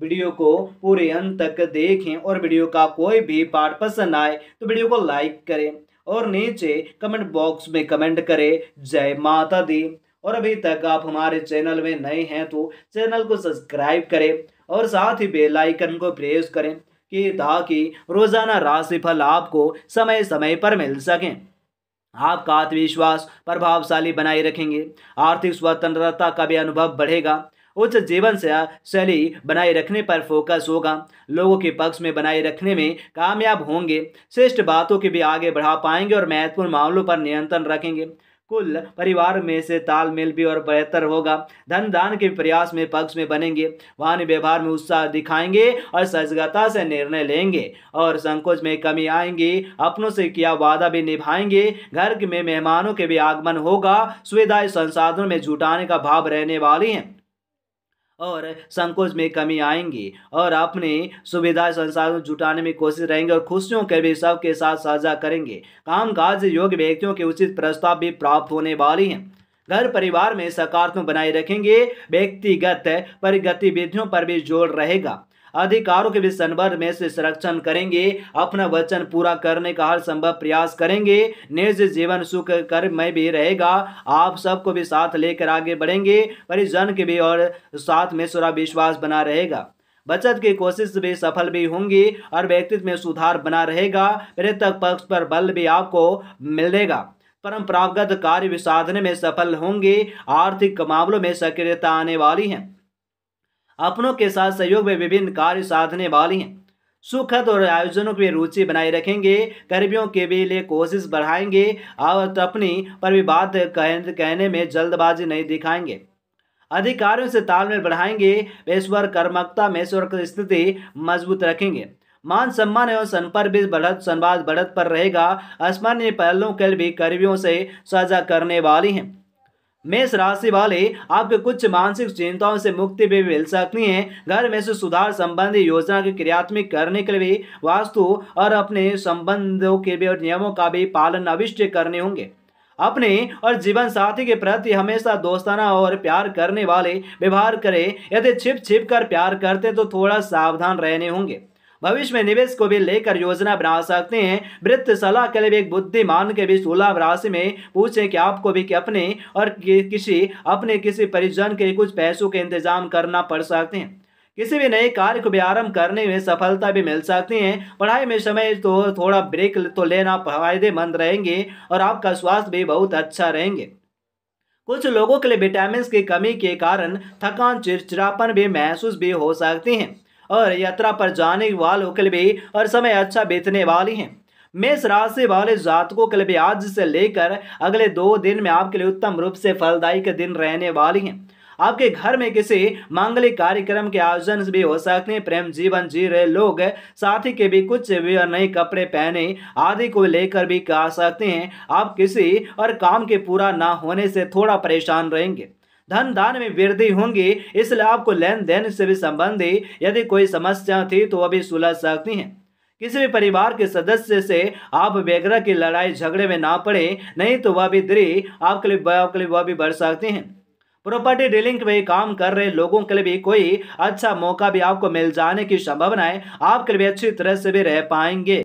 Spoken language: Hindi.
वीडियो को पूरे अंत तक देखें और वीडियो का कोई भी पार्ट पसंद आए तो वीडियो को लाइक करें और नीचे कमेंट बॉक्स में कमेंट करें जय माता दी और अभी तक आप हमारे चैनल में नए हैं तो चैनल को सब्सक्राइब करें और साथ ही बेल आइकन को प्रेस करें कि ताकि रोज़ाना राशिफल आपको समय समय पर मिल सकें आपका आत्मविश्वास प्रभावशाली बनाए रखेंगे आर्थिक स्वतंत्रता का भी अनुभव बढ़ेगा उच्च जीवन शैली बनाए रखने पर फोकस होगा लोगों के पक्ष में बनाए रखने में कामयाब होंगे श्रेष्ठ बातों के भी आगे बढ़ा पाएंगे और महत्वपूर्ण मामलों पर नियंत्रण रखेंगे कुल परिवार में से तालमेल भी और बेहतर होगा धन दान के प्रयास में पक्ष में बनेंगे वाहन व्यवहार में उत्साह दिखाएंगे और सजगता से निर्णय लेंगे और संकोच में कमी आएंगे अपनों से किया वादा भी निभाएंगे घर में मेहमानों के भी आगमन होगा सुविधाएं संसाधनों में जुटाने का भाव रहने वाली हैं और संकोच में कमी आएंगी और अपने सुविधा संसाधन जुटाने में कोशिश रहेंगे और खुशियों के भी सबके साथ साझा करेंगे कामकाज योग्य व्यक्तियों के उचित प्रस्ताव भी प्राप्त होने वाली हैं घर परिवार में सकारात्मक बनाए रखेंगे व्यक्तिगत पर गतिविधियों पर भी जोर रहेगा अधिकारों के भी संदर्भ में संरक्षण करेंगे अपना वचन पूरा करने का हर संभव प्रयास करेंगे निज जीवन सुख कर्मय भी रहेगा आप सबको भी साथ लेकर आगे बढ़ेंगे परिजन के भी और साथ में सुरा विश्वास बना रहेगा बचत की कोशिश भी सफल भी होंगी और व्यक्तित्व में सुधार बना रहेगा मृतक पक्ष पर बल भी आपको मिलेगा परम्परागत कार्य साधने में सफल होंगे आर्थिक मामलों में सक्रियता आने वाली है अपनों के साथ सहयोग में विभिन्न कार्य साधने वाली हैं सुखद और आयोजनों की रुचि बनाए रखेंगे गरीबियों के भी लिए कोशिश बढ़ाएंगे और अपनी पर भी बात कहने में जल्दबाजी नहीं दिखाएंगे अधिकारियों से तालमेल बढ़ाएंगे ईश्वर कर्मकता में स्वर्ग स्थिति मजबूत रखेंगे मान सम्मान एवं संपर्क भी बढ़त संवाद बढ़त पर रहेगा स्मरणीय पहलों के भी करीबियों से साझा करने वाली हैं मेष राशि वाले आपके कुछ मानसिक चिंताओं से मुक्ति भी मिल सकती है घर में से सुधार संबंधी योजना के क्रियात्मक करने के लिए वास्तु और अपने संबंधों के भी और नियमों का भी पालन अविष्ट करने होंगे अपने और जीवन साथी के प्रति हमेशा दोस्ताना और प्यार करने वाले व्यवहार करें यदि छिप छिप कर प्यार करते तो थोड़ा सावधान रहने होंगे भविष्य में निवेश को भी लेकर योजना बना सकते हैं वृत्त सलाह के लिए एक बुद्धिमान के भी सुलभ राशि में पूछे कि आपको भी कि अपने और किसी अपने किसी परिजन के कुछ पैसों के इंतजाम करना पड़ सकते हैं किसी भी नए कार्य को भी आरंभ करने में सफलता भी मिल सकती है पढ़ाई में समय तो थोड़ा ब्रेक तो लेना फायदेमंद रहेंगे और आपका स्वास्थ्य भी बहुत अच्छा रहेंगे कुछ लोगों के लिए विटामिन की कमी के कारण थकान चिड़चिड़ापन भी महसूस भी हो सकती है और यात्रा पर जाने वालों के लिए और समय अच्छा बीतने वाली है मेष राशि वाले जातकों के लिए आज से लेकर अगले दो दिन में आपके लिए उत्तम रूप से फलदायी के दिन रहने वाली हैं आपके घर में किसी मांगलिक कार्यक्रम के आयोजन भी हो सकते हैं प्रेम जीवन जी रहे लोग साथी के भी कुछ भी और नए कपड़े पहने आदि को लेकर भी कह सकते हैं आप किसी और काम के पूरा ना होने से थोड़ा परेशान रहेंगे धन दान में वृद्धि होंगी इसलिए आपको लेन देन से भी संबंधी यदि कोई समस्या थी तो वह भी सुलझ सकती हैं किसी भी परिवार के सदस्य से आप वगैरह की लड़ाई झगड़े में ना पड़े नहीं तो वह भी दृढ़ आपके लिए आपके लिए वह भी बढ़ सकती हैं प्रॉपर्टी डीलिंग में काम कर रहे लोगों के लिए भी कोई अच्छा मौका भी आपको मिल जाने की संभावनाएं आपके लिए अच्छी तरह से भी रह पाएंगे